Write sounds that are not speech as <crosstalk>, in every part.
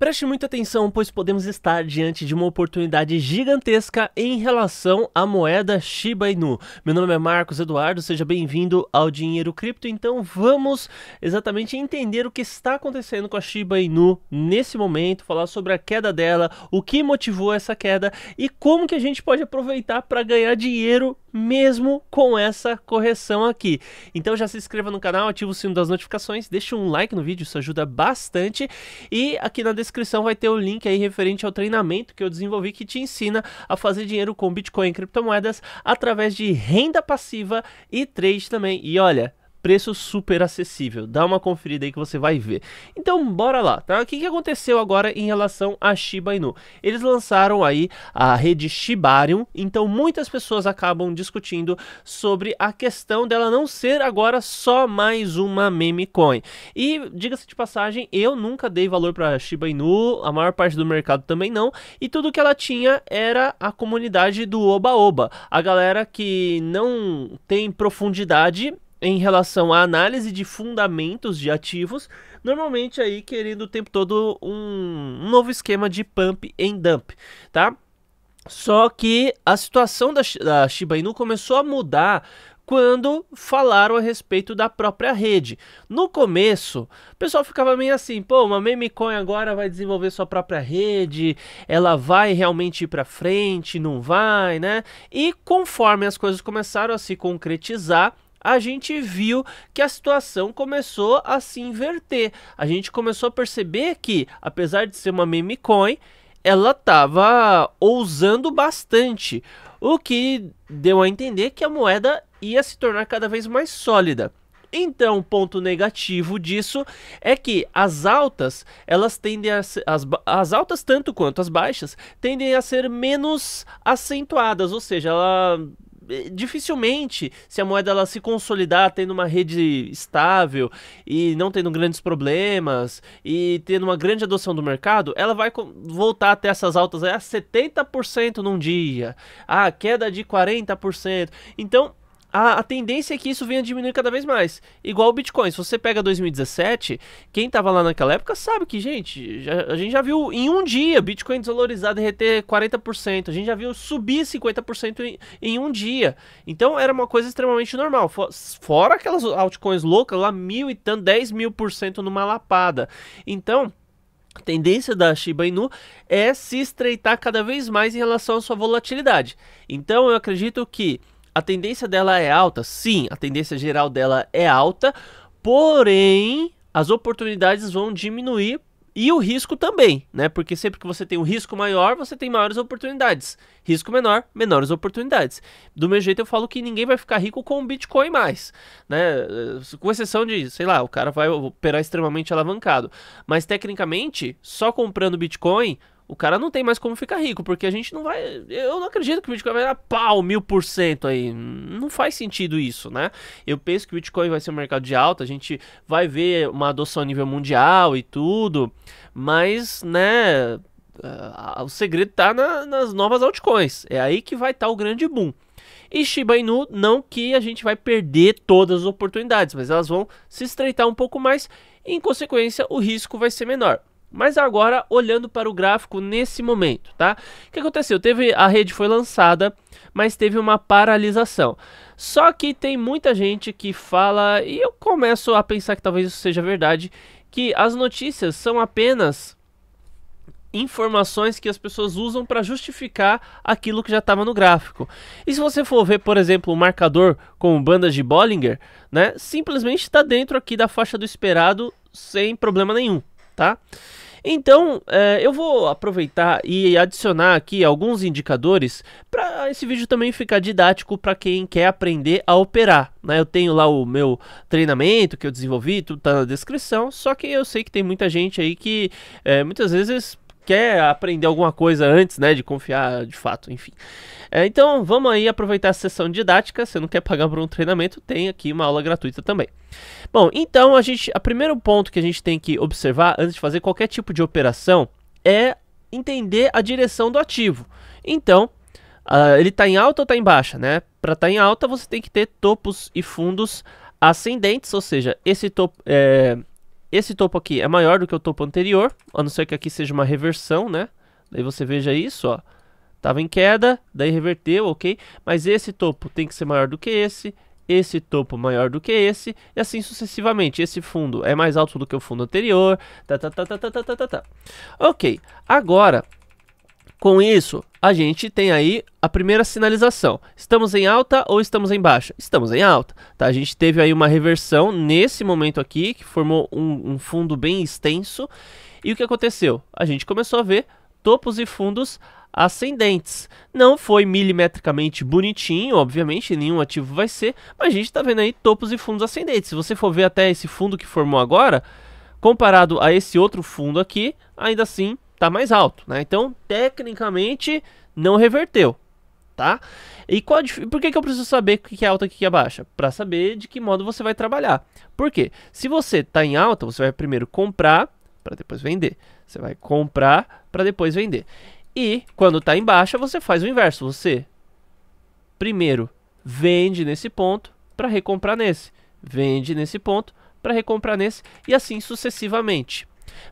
Preste muita atenção, pois podemos estar diante de uma oportunidade gigantesca em relação à moeda Shiba Inu. Meu nome é Marcos Eduardo, seja bem-vindo ao Dinheiro Cripto. Então vamos exatamente entender o que está acontecendo com a Shiba Inu nesse momento, falar sobre a queda dela, o que motivou essa queda e como que a gente pode aproveitar para ganhar dinheiro mesmo com essa correção aqui. Então já se inscreva no canal, ativa o sino das notificações, deixa um like no vídeo, isso ajuda bastante e aqui na descrição descrição vai ter o link aí referente ao treinamento que eu desenvolvi que te ensina a fazer dinheiro com Bitcoin e criptomoedas através de renda passiva e trade também. E olha, preço super acessível. Dá uma conferida aí que você vai ver. Então, bora lá, tá? O que, que aconteceu agora em relação a Shiba Inu? Eles lançaram aí a rede Shibarium, então muitas pessoas acabam discutindo sobre a questão dela não ser agora só mais uma meme coin. E, diga-se de passagem, eu nunca dei valor para Shiba Inu, a maior parte do mercado também não, e tudo que ela tinha era a comunidade do Oba Oba, a galera que não tem profundidade em relação à análise de fundamentos de ativos, normalmente aí querendo o tempo todo um, um novo esquema de pump em dump, tá? Só que a situação da, da Shiba Inu começou a mudar quando falaram a respeito da própria rede. No começo, o pessoal ficava meio assim, pô, uma memecoin agora vai desenvolver sua própria rede, ela vai realmente ir para frente, não vai, né? E conforme as coisas começaram a se concretizar, a gente viu que a situação começou a se inverter. A gente começou a perceber que, apesar de ser uma meme coin, ela estava ousando bastante, o que deu a entender que a moeda ia se tornar cada vez mais sólida. Então, o ponto negativo disso é que as altas, elas tendem a ser, as, as altas tanto quanto as baixas, tendem a ser menos acentuadas, ou seja, ela é, dificilmente, se a moeda ela se consolidar tendo uma rede estável e não tendo grandes problemas e tendo uma grande adoção do mercado, ela vai voltar até essas altas é, a 70% num dia, a queda de 40%. Então, a, a tendência é que isso venha diminuir cada vez mais. Igual o Bitcoin. Se você pega 2017, quem estava lá naquela época sabe que, gente, já, a gente já viu em um dia Bitcoin desvalorizado derreter 40%. A gente já viu subir 50% em, em um dia. Então era uma coisa extremamente normal. Fora aquelas altcoins loucas lá, mil e tanto, 10 mil por cento numa lapada. Então. A tendência da Shiba Inu é se estreitar cada vez mais em relação à sua volatilidade. Então eu acredito que a tendência dela é alta? Sim, a tendência geral dela é alta, porém as oportunidades vão diminuir e o risco também, né? Porque sempre que você tem um risco maior, você tem maiores oportunidades. Risco menor, menores oportunidades. Do meu jeito, eu falo que ninguém vai ficar rico com o Bitcoin mais, né? Com exceção de, sei lá, o cara vai operar extremamente alavancado. Mas tecnicamente, só comprando Bitcoin, o cara não tem mais como ficar rico, porque a gente não vai. Eu não acredito que o Bitcoin vai dar pau, mil por cento aí. Não faz sentido isso, né? Eu penso que o Bitcoin vai ser um mercado de alta, a gente vai ver uma adoção a nível mundial e tudo, mas, né, ah, ah, o segredo tá na, nas novas altcoins. É aí que vai estar tá o grande boom. E Shiba Inu, não que a gente vai perder todas as oportunidades, mas elas vão se estreitar um pouco mais e, em consequência, o risco vai ser menor. Mas agora, olhando para o gráfico nesse momento, tá? O que aconteceu? Teve a rede foi lançada, mas teve uma paralisação. Só que tem muita gente que fala, e eu começo a pensar que talvez isso seja verdade, que as notícias são apenas informações que as pessoas usam para justificar aquilo que já estava no gráfico. E se você for ver, por exemplo, o um marcador com bandas de Bollinger, né, simplesmente está dentro aqui da faixa do esperado sem problema nenhum, tá? Então, é, eu vou aproveitar e adicionar aqui alguns indicadores para esse vídeo também ficar didático para quem quer aprender a operar. Né? Eu tenho lá o meu treinamento que eu desenvolvi, tudo tá na descrição, só que eu sei que tem muita gente aí que é, muitas vezes quer aprender alguma coisa antes, né, de confiar de fato, enfim. É, então, vamos aí aproveitar a sessão didática, se não quer pagar por um treinamento, tem aqui uma aula gratuita também. Bom, então a gente, a primeiro ponto que a gente tem que observar antes de fazer qualquer tipo de operação é entender a direção do ativo. Então, uh, ele está em alta ou está em baixa, né? Para estar tá em alta, você tem que ter topos e fundos ascendentes, ou seja, esse topo, é, esse topo aqui é maior do que o topo anterior, a não ser que aqui seja uma reversão, né? Daí você veja isso, ó. Tava em queda, daí reverteu, ok? Mas esse topo tem que ser maior do que esse, esse topo maior do que esse, e assim sucessivamente. Esse fundo é mais alto do que o fundo anterior, tá, tá, tá, tá, tá, tá, tá, tá. tá. Ok, agora, com isso, a gente tem aí a primeira sinalização. Estamos em alta ou estamos em baixa? Estamos em alta. Tá? A gente teve aí uma reversão nesse momento aqui, que formou um, um fundo bem extenso. E o que aconteceu? A gente começou a ver topos e fundos ascendentes. Não foi milimetricamente bonitinho, obviamente, nenhum ativo vai ser, mas a gente está vendo aí topos e fundos ascendentes. Se você for ver até esse fundo que formou agora, comparado a esse outro fundo aqui, ainda assim está mais alto. Né? Então, tecnicamente, não reverteu tá? E qual, por que, que eu preciso saber o que é alta e o que é baixa? Para saber de que modo você vai trabalhar. Por quê? Se você está em alta, você vai primeiro comprar para depois vender. Você vai comprar para depois vender. E quando está em baixa, você faz o inverso. Você primeiro vende nesse ponto para recomprar nesse. Vende nesse ponto para recomprar nesse e assim sucessivamente.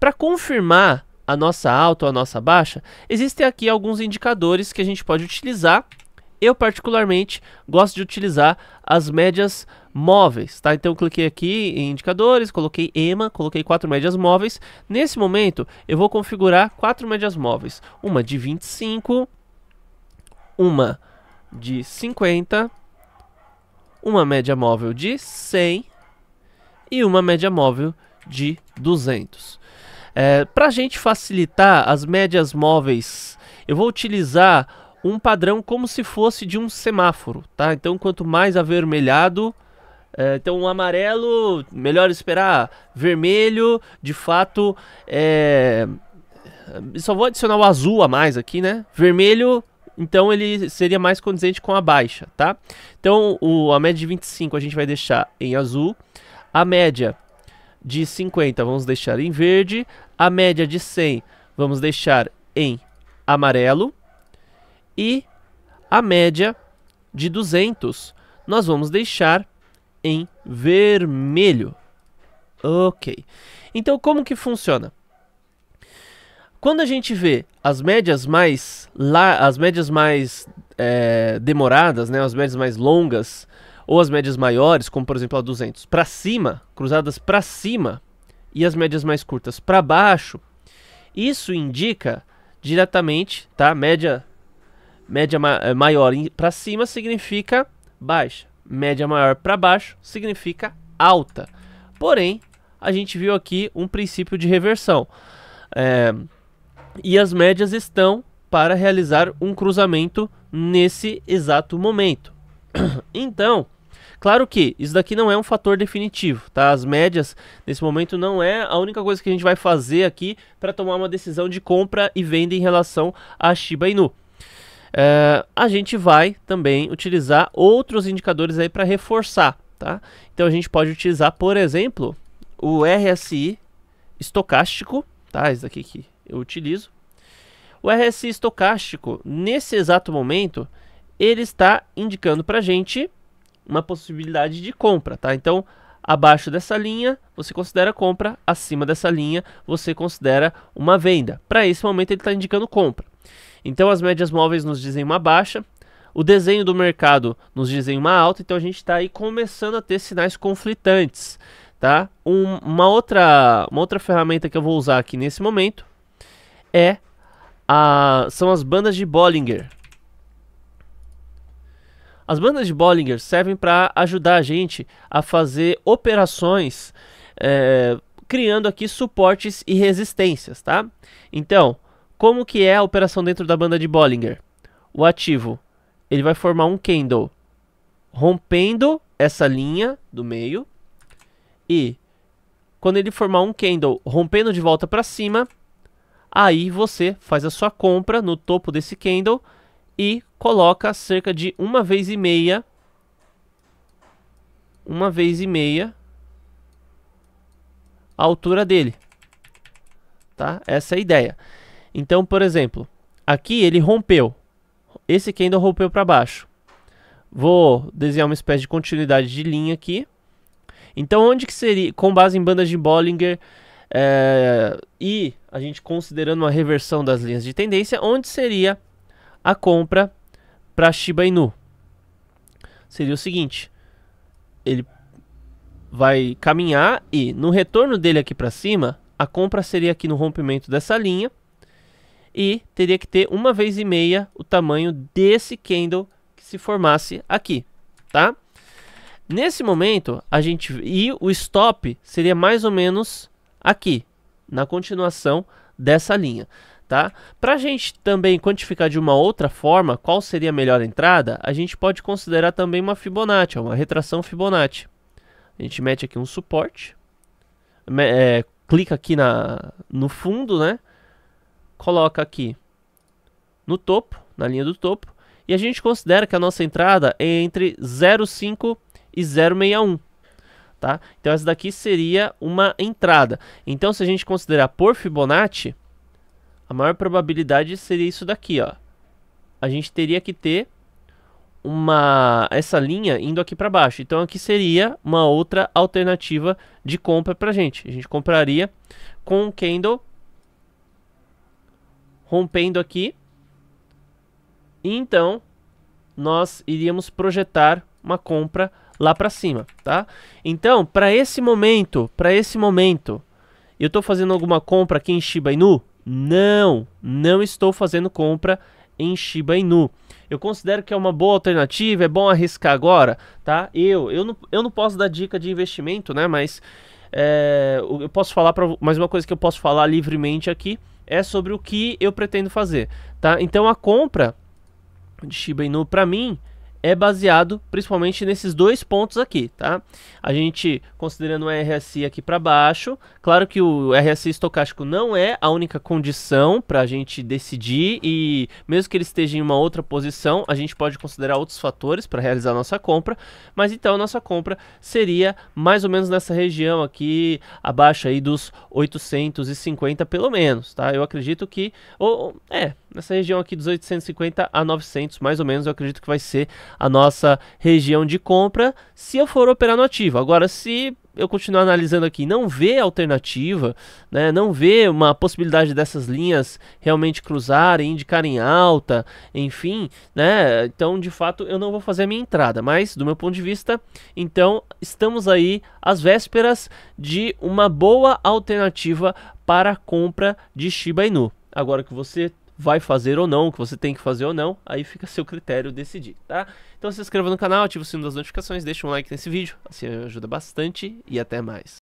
Para confirmar a nossa alta ou a nossa baixa, existem aqui alguns indicadores que a gente pode utilizar. Eu, particularmente, gosto de utilizar as médias móveis, tá? Então eu cliquei aqui em indicadores, coloquei EMA, coloquei quatro médias móveis. Nesse momento, eu vou configurar quatro médias móveis. Uma de 25, uma de 50, uma média móvel de 100 e uma média móvel de 200. É, Para a gente facilitar as médias móveis, eu vou utilizar um padrão como se fosse de um semáforo, tá? Então, quanto mais avermelhado, é, então um amarelo, melhor esperar. Vermelho, de fato, é... só vou adicionar o azul a mais aqui, né? Vermelho, então ele seria mais condizente com a baixa, tá? Então, o, a média de 25 a gente vai deixar em azul. A média de 50 vamos deixar em verde, a média de 100 vamos deixar em amarelo e a média de 200 nós vamos deixar em vermelho. Ok. Então como que funciona? Quando a gente vê as médias mais lá, as médias mais é, demoradas, né, as médias mais longas ou as médias maiores, como por exemplo a 200, para cima, cruzadas para cima, e as médias mais curtas para baixo, isso indica diretamente, tá? Média média ma eh, maior para cima significa baixa, média maior para baixo significa alta. Porém, a gente viu aqui um princípio de reversão. É, e as médias estão para realizar um cruzamento nesse exato momento. <coughs> Então, claro que isso daqui não é um fator definitivo, tá? As médias nesse momento não é a única coisa que a gente vai fazer aqui para tomar uma decisão de compra e venda em relação a Shiba Inu. É, a gente vai também utilizar outros indicadores aí para reforçar, tá? Então a gente pode utilizar, por exemplo, o RSI estocástico, tá? Esse daqui que eu utilizo. O RSI estocástico, nesse exato momento, ele está indicando para a gente uma possibilidade de compra, tá? Então, abaixo dessa linha, você considera compra, acima dessa linha, você considera uma venda. Para esse momento, ele está indicando compra. Então, as médias móveis nos dizem uma baixa, o desenho do mercado nos dizem uma alta, então a gente está aí começando a ter sinais conflitantes, tá? Um, uma, outra, uma outra ferramenta que eu vou usar aqui nesse momento é a, são as bandas de Bollinger, as bandas de Bollinger servem para ajudar a gente a fazer operações, é, criando aqui suportes e resistências, tá? Então, como que é a operação dentro da banda de Bollinger? O ativo, ele vai formar um candle, rompendo essa linha do meio e quando ele formar um candle rompendo de volta para cima, aí você faz a sua compra no topo desse candle e coloca cerca de uma vez e meia uma vez e meia a altura dele. Tá? Essa é a ideia. Então, por exemplo, aqui ele rompeu. Esse candle rompeu para baixo. Vou desenhar uma espécie de continuidade de linha aqui. Então, onde que seria, com base em bandas de Bollinger é, e a gente considerando uma reversão das linhas de tendência, onde seria a compra para Shiba Inu. Seria o seguinte: ele vai caminhar e no retorno dele aqui para cima, a compra seria aqui no rompimento dessa linha e teria que ter uma vez e meia o tamanho desse candle que se formasse aqui, tá? Nesse momento, a gente e o stop seria mais ou menos aqui, na continuação dessa linha tá? Para a gente também quantificar de uma outra forma qual seria a melhor entrada, a gente pode considerar também uma Fibonacci, uma retração Fibonacci. A gente mete aqui um suporte, é, clica aqui na, no fundo, né? Coloca aqui no topo, na linha do topo, e a gente considera que a nossa entrada é entre 0,5 e 0,61. Tá? Então essa daqui seria uma entrada. Então se a gente considerar por Fibonacci, a maior probabilidade seria isso daqui, ó. A gente teria que ter uma essa linha indo aqui para baixo. Então aqui seria uma outra alternativa de compra para gente. A gente compraria com o candle rompendo aqui. E então nós iríamos projetar uma compra lá para cima, tá? Então, para esse momento, para esse momento, eu estou fazendo alguma compra aqui em Shiba Inu? Não, não estou fazendo compra em Shiba Inu. Eu considero que é uma boa alternativa, é bom arriscar agora, tá? Eu, eu não, eu não posso dar dica de investimento, né? Mas é, eu posso falar para mais uma coisa que eu posso falar livremente aqui é sobre o que eu pretendo fazer, tá? Então a compra de Shiba Inu para mim é baseado principalmente nesses dois pontos aqui, tá? A gente considerando o RSI aqui para baixo, claro que o RSI estocástico não é a única condição para a gente decidir e mesmo que ele esteja em uma outra posição, a gente pode considerar outros fatores para realizar nossa compra, mas então a nossa compra seria mais ou menos nessa região aqui, abaixo aí dos 850 pelo menos, tá? Eu acredito que ou é, nessa região aqui dos 850 a 900 mais ou menos, eu acredito que vai ser a nossa região de compra se eu for operar no ativo. Agora, se eu continuar analisando aqui, não vê alternativa, né? não vê uma possibilidade dessas linhas realmente cruzarem, indicarem alta, enfim, né? Então, de fato, eu não vou fazer a minha entrada, mas do meu ponto de vista, então estamos aí às vésperas de uma boa alternativa para a compra de Shiba Inu. Agora que você vai fazer ou não, que você tem que fazer ou não, aí fica a seu critério decidir, tá? Então se inscreva no canal, ativa o sino das notificações, deixa um like nesse vídeo, assim ajuda bastante e até mais.